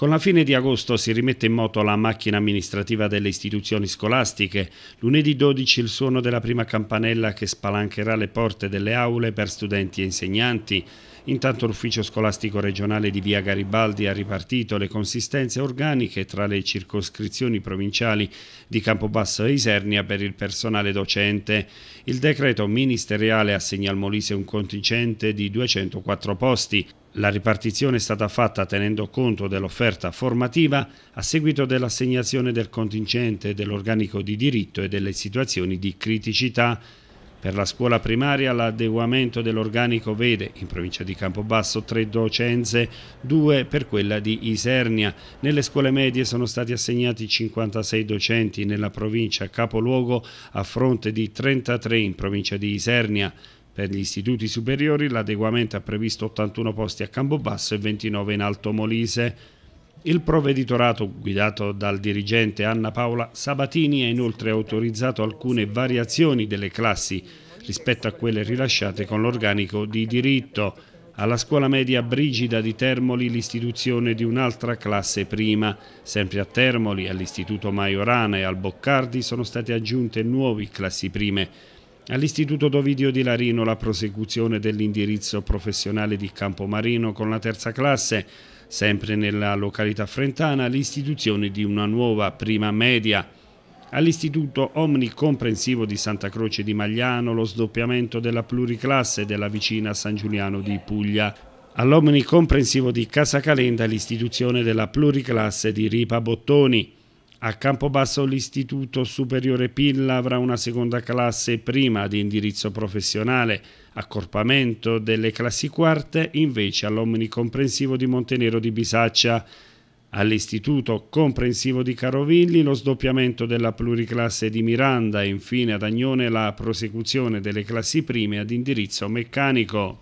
Con la fine di agosto si rimette in moto la macchina amministrativa delle istituzioni scolastiche. Lunedì 12 il suono della prima campanella che spalancherà le porte delle aule per studenti e insegnanti. Intanto l'ufficio scolastico regionale di Via Garibaldi ha ripartito le consistenze organiche tra le circoscrizioni provinciali di Campobasso e Isernia per il personale docente. Il decreto ministeriale assegna al Molise un contingente di 204 posti, la ripartizione è stata fatta tenendo conto dell'offerta formativa a seguito dell'assegnazione del contingente dell'organico di diritto e delle situazioni di criticità per la scuola primaria l'adeguamento dell'organico vede in provincia di Campobasso tre docenze, due per quella di Isernia. Nelle scuole medie sono stati assegnati 56 docenti nella provincia capoluogo a fronte di 33 in provincia di Isernia. Per gli istituti superiori l'adeguamento ha previsto 81 posti a Campobasso e 29 in Alto Molise. Il provveditorato, guidato dal dirigente Anna Paola Sabatini, ha inoltre autorizzato alcune variazioni delle classi rispetto a quelle rilasciate con l'organico di diritto. Alla scuola media Brigida di Termoli l'istituzione di un'altra classe prima. Sempre a Termoli, all'Istituto Maiorana e al Boccardi sono state aggiunte nuove classi prime. All'Istituto Dovidio di Larino la prosecuzione dell'indirizzo professionale di Campomarino con la terza classe Sempre nella località frentana l'istituzione di una nuova prima media. All'Istituto Omnicomprensivo di Santa Croce di Magliano lo sdoppiamento della pluriclasse della vicina San Giuliano di Puglia. All'Omnicomprensivo di Casa Calenda l'istituzione della pluriclasse di Ripa Bottoni. A Campobasso l'Istituto Superiore Pilla avrà una seconda classe prima di indirizzo professionale, accorpamento delle classi quarte invece all'omnicomprensivo di Montenero di Bisaccia. All'Istituto Comprensivo di Carovilli lo sdoppiamento della pluriclasse di Miranda e infine ad Agnone la prosecuzione delle classi prime ad indirizzo meccanico.